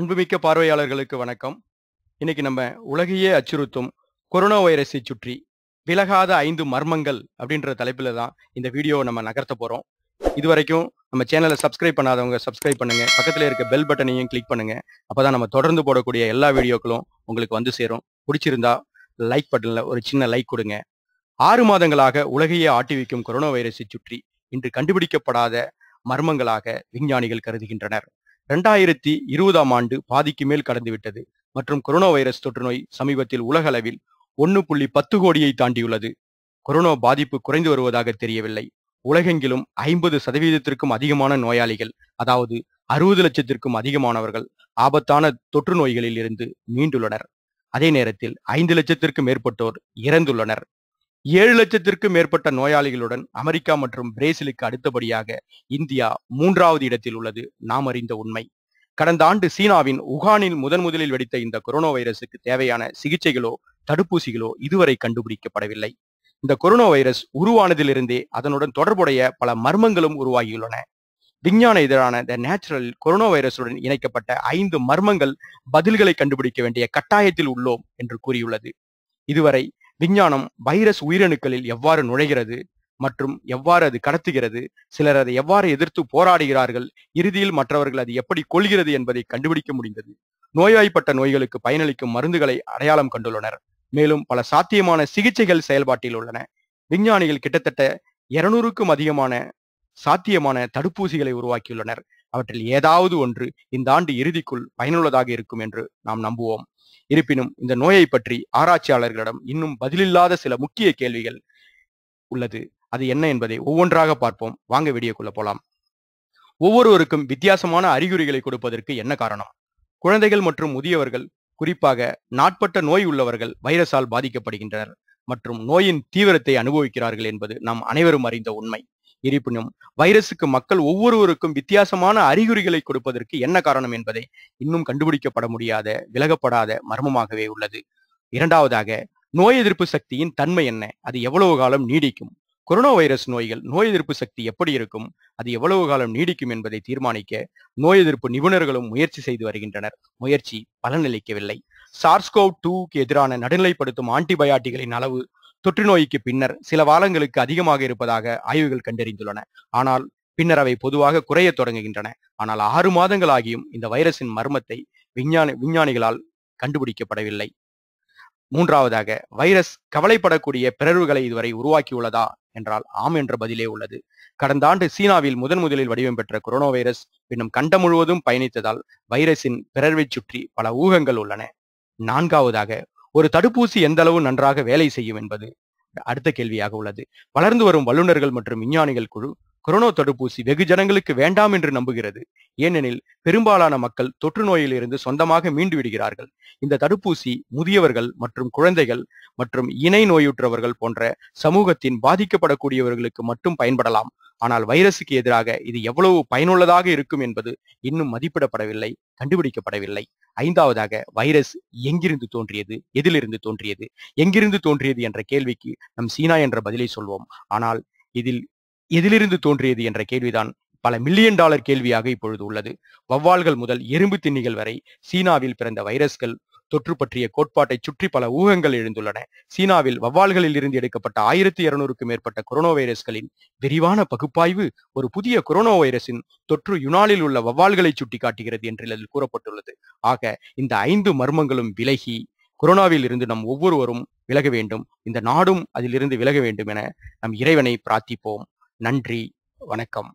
அன்புமிக்க பார்வையாளர்களுக்கு வணக்கம் இன்னைக்கு நம்ம உலகையே அச்சுறுத்தும் கொரோனா வைரஸை சுற்றி விலகாத ஐந்து மர்மங்கள் அப்படின்ற தலைப்பில் தான் இந்த வீடியோவை நம்ம நகர்த்த போகிறோம் இது வரைக்கும் நம்ம சேனலை சப்ஸ்கிரைப் பண்ணாதவங்க சப்ஸ்கிரைப் பண்ணுங்க பக்கத்தில் இருக்க பெல் பட்டனையும் கிளிக் பண்ணுங்க அப்போ நம்ம தொடர்ந்து போடக்கூடிய எல்லா வீடியோக்களும் உங்களுக்கு வந்து சேரும் பிடிச்சிருந்தா லைக் பட்டனில் ஒரு சின்ன லைக் கொடுங்க ஆறு மாதங்களாக உலகையே ஆட்டி வைக்கும் கொரோனா வைரஸை சுற்றி இன்று கண்டுபிடிக்கப்படாத மர்மங்களாக விஞ்ஞானிகள் கருதுகின்றனர் இரண்டாயிரத்தி இருபதாம் ஆண்டு பாதிக்கு மேல் கடந்துவிட்டது மற்றும் கொரோனா வைரஸ் தொற்று நோய் சமீபத்தில் உலகளவில் ஒன்று புள்ளி பத்து கோடியை தாண்டியுள்ளது கொரோனா பாதிப்பு குறைந்து வருவதாக தெரியவில்லை உலகெங்கிலும் ஐம்பது சதவீதத்திற்கும் அதிகமான நோயாளிகள் அதாவது அறுபது லட்சத்திற்கும் அதிகமானவர்கள் ஆபத்தான தொற்று நோய்களில் இருந்து மீண்டுள்ளனர் அதே நேரத்தில் ஐந்து லட்சத்திற்கும் மேற்பட்டோர் இறந்துள்ளனர் ஏழு லட்சத்திற்கும் மேற்பட்ட நோயாளிகளுடன் அமெரிக்கா மற்றும் பிரேசிலுக்கு அடுத்தபடியாக இந்தியா மூன்றாவது இடத்தில் உள்ளது நாம் அறிந்த உண்மை கடந்த ஆண்டு சீனாவின் உகானில் முதன் முதலில் வெடித்த இந்த கொரோனா வைரசுக்கு தேவையான சிகிச்சைகளோ தடுப்பூசிகளோ இதுவரை கண்டுபிடிக்கப்படவில்லை இந்த கொரோனா வைரஸ் உருவானதிலிருந்தே அதனுடன் தொடர்புடைய பல மர்மங்களும் உருவாகியுள்ளன விஞ்ஞான எதிரான த நேச்சுரல் கொரோனா வைரஸுடன் இணைக்கப்பட்ட ஐந்து மர்மங்கள் பதில்களை கண்டுபிடிக்க வேண்டிய கட்டாயத்தில் உள்ளோம் என்று கூறியுள்ளது இதுவரை விஞ்ஞானம் வைரஸ் உயிரணுக்களில் எவ்வாறு நுழைகிறது மற்றும் எவ்வாறு அது கடத்துகிறது சிலர் அதை எவ்வாறு எதிர்த்து போராடுகிறார்கள் இறுதியில் மற்றவர்கள் அது எப்படி கொள்கிறது என்பதை கண்டுபிடிக்க முடிந்தது நோய்வாய்ப்பட்ட நோய்களுக்கு பயனளிக்கும் மருந்துகளை அடையாளம் கண்டுள்ளனர் மேலும் பல சாத்தியமான சிகிச்சைகள் செயல்பாட்டில் உள்ளன விஞ்ஞானிகள் கிட்டத்தட்ட இருநூறுக்கும் அதிகமான சாத்தியமான தடுப்பூசிகளை உருவாக்கியுள்ளனர் அவற்றில் ஏதாவது ஒன்று இந்த ஆண்டு இறுதிக்குள் பயனுள்ளதாக இருக்கும் என்று நாம் நம்புவோம் இருப்பினும் இந்த நோயை பற்றி ஆராய்ச்சியாளர்களிடம் இன்னும் பதிலில்லாத சில முக்கிய கேள்விகள் உள்ளது அது என்ன என்பதை ஒவ்வொன்றாக பார்ப்போம் வாங்க வீடியோக்குள்ள போலாம் ஒவ்வொருவருக்கும் வித்தியாசமான அறிகுறிகளை கொடுப்பதற்கு என்ன காரணம் குழந்தைகள் மற்றும் முதியவர்கள் குறிப்பாக நாட்பட்ட நோய் உள்ளவர்கள் வைரஸால் பாதிக்கப்படுகின்றனர் மற்றும் நோயின் தீவிரத்தை அனுபவிக்கிறார்கள் என்பது நாம் அனைவரும் அறிந்த உண்மை இருப்பினும் வைரசுக்கு மக்கள் ஒவ்வொருவருக்கும் வித்தியாசமான அறிகுறிகளை கொடுப்பதற்கு என்ன காரணம் என்பதை இன்னும் கண்டுபிடிக்கப்பட முடியாத விலகப்படாத மர்மமாகவே உள்ளது இரண்டாவதாக நோய் எதிர்ப்பு சக்தியின் தன்மை என்ன அது எவ்வளவு காலம் நீடிக்கும் கொரோனா வைரஸ் நோய்கள் நோய் எதிர்ப்பு சக்தி எப்படி இருக்கும் அது எவ்வளவு காலம் நீடிக்கும் என்பதை தீர்மானிக்க நோய் எதிர்ப்பு நிபுணர்களும் முயற்சி செய்து வருகின்றனர் முயற்சி பலனளிக்கவில்லை சார்ஸ்கோவ் டூக்கு எதிரான நடுநிலைப்படுத்தும் ஆன்டிபயாட்டிகளின் அளவு தொற்று நோய்க்கு பின்னர் சில வாரங்களுக்கு அதிகமாக இருப்பதாக ஆய்வுகள் கண்டறிந்துள்ளன ஆனால் பின்னர் அவை பொதுவாக குறைய தொடங்குகின்றன ஆனால் ஆறு மாதங்கள் ஆகியும் இந்த வைரஸின் மர்மத்தை விஞ்ஞான விஞ்ஞானிகளால் கண்டுபிடிக்கப்படவில்லை மூன்றாவதாக வைரஸ் கவலைப்படக்கூடிய பிறர்வுகளை இதுவரை உருவாக்கியுள்ளதா என்றால் ஆம் என்ற பதிலே உள்ளது கடந்த ஆண்டு சீனாவில் முதன் முதலில் வடிவம் பெற்ற கொரோனா வைரஸ் பின்னும் கண்டம் முழுவதும் பயணித்ததால் வைரஸின் பிறர்வை சுற்றி பல ஊகங்கள் உள்ளன நான்காவதாக ஒரு தடுப்பூசி எந்த அளவு நன்றாக வேலை செய்யும் என்பது அடுத்த கேள்வியாக உள்ளது வளர்ந்து வரும் வல்லுநர்கள் மற்றும் விஞ்ஞானிகள் குழு கொரோனா தடுப்பூசி வெகு ஜனங்களுக்கு வேண்டாம் என்று நம்புகிறது ஏனெனில் பெரும்பாலான மக்கள் தொற்று நோயில் இருந்து சொந்தமாக மீண்டு விடுகிறார்கள் இந்த தடுப்பூசி முதியவர்கள் மற்றும் குழந்தைகள் மற்றும் இணை நோயுற்றவர்கள் போன்ற சமூகத்தின் பாதிக்கப்படக்கூடியவர்களுக்கு மட்டும் பயன்படலாம் ஆனால் வைரசுக்கு எதிராக இது எவ்வளவு பயனுள்ளதாக இருக்கும் என்பது இன்னும் மதிப்பிடப்படவில்லை கண்டுபிடிக்கப்படவில்லை ஐந்தாவதாக வைரஸ் எங்கிருந்து தோன்றியது எதிலிருந்து தோன்றியது எங்கிருந்து தோன்றியது என்ற கேள்விக்கு நம் சீனா என்ற பதிலை சொல்வோம் ஆனால் இதில் எதிலிருந்து தோன்றியது என்ற கேள்விதான் பல மில்லியன் டாலர் கேள்வியாக இப்பொழுது உள்ளது வவ்வால்கள் முதல் எறும்பு திண்ணிகள் வரை சீனாவில் பிறந்த வைரஸ்கள் தொற்று பற்றிய கோட்பாட்டை சுற்றி பல ஊகங்கள் எழுந்துள்ளன சீனாவில் வவ்வால்களில் இருந்து எடுக்கப்பட்ட ஆயிரத்தி இருநூறுக்கும் மேற்பட்ட கொரோனா வைரஸ்களின் விரிவான பகுப்பாய்வு ஒரு புதிய கொரோனா வைரஸின் தொற்று யுனாலில் உள்ள வவ்வால்களை காட்டுகிறது என்று அதில் கூறப்பட்டுள்ளது ஆக இந்த ஐந்து மர்மங்களும் விலகி கொரோனாவில் இருந்து நம் ஒவ்வொருவரும் விலக வேண்டும் இந்த நாடும் அதிலிருந்து விலக வேண்டும் என நம் இறைவனை பிரார்த்திப்போம் நன்றி வணக்கம்